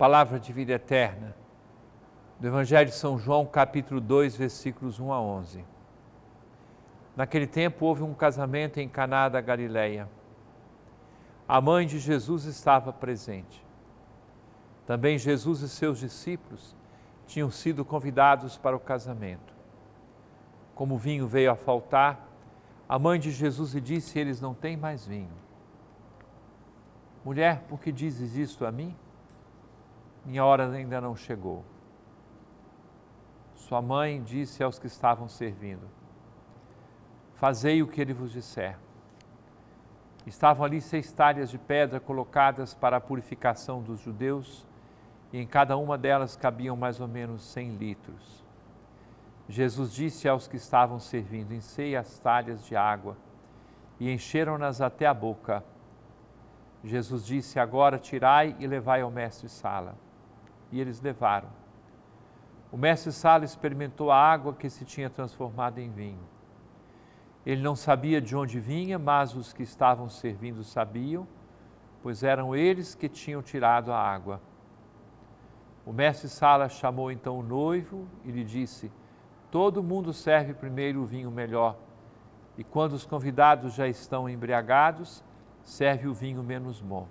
palavra de vida eterna, do Evangelho de São João, capítulo 2, versículos 1 a 11. Naquele tempo houve um casamento em Caná da Galileia. A mãe de Jesus estava presente. Também Jesus e seus discípulos tinham sido convidados para o casamento. Como o vinho veio a faltar, a mãe de Jesus lhe disse: Eles não têm mais vinho. Mulher, por que dizes isto a mim? minha hora ainda não chegou. Sua mãe disse aos que estavam servindo: Fazei o que ele vos disser. Estavam ali seis talhas de pedra colocadas para a purificação dos judeus, e em cada uma delas cabiam mais ou menos cem litros. Jesus disse aos que estavam servindo: Enchei as talhas de água, e encheram-nas até a boca. Jesus disse: Agora tirai e levai ao mestre Sala e eles levaram. O mestre Sala experimentou a água que se tinha transformado em vinho. Ele não sabia de onde vinha, mas os que estavam servindo sabiam, pois eram eles que tinham tirado a água. O mestre Sala chamou então o noivo e lhe disse: Todo mundo serve primeiro o vinho melhor, e quando os convidados já estão embriagados, serve o vinho menos bom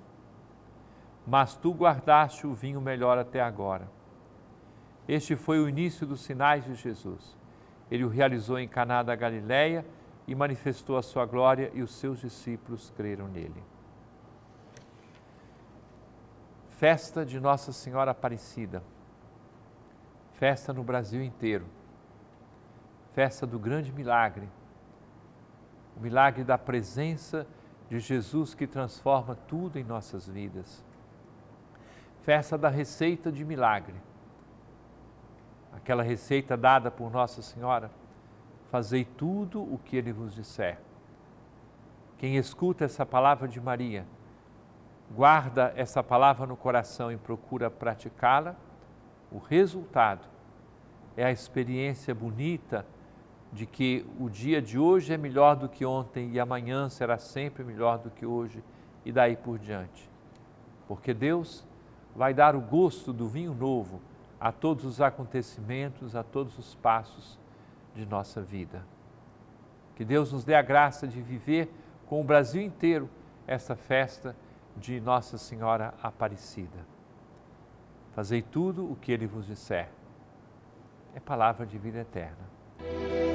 mas tu guardaste o vinho melhor até agora. Este foi o início dos sinais de Jesus. Ele o realizou em Caná da Galileia e manifestou a sua glória e os seus discípulos creram nele. Festa de Nossa Senhora Aparecida. Festa no Brasil inteiro. Festa do grande milagre. O milagre da presença de Jesus que transforma tudo em nossas vidas festa da receita de milagre. Aquela receita dada por Nossa Senhora, fazei tudo o que ele vos disser. Quem escuta essa palavra de Maria, guarda essa palavra no coração e procura praticá-la, o resultado é a experiência bonita de que o dia de hoje é melhor do que ontem e amanhã será sempre melhor do que hoje e daí por diante. Porque Deus vai dar o gosto do vinho novo a todos os acontecimentos, a todos os passos de nossa vida. Que Deus nos dê a graça de viver com o Brasil inteiro esta festa de Nossa Senhora Aparecida. Fazei tudo o que Ele vos disser. É palavra de vida eterna.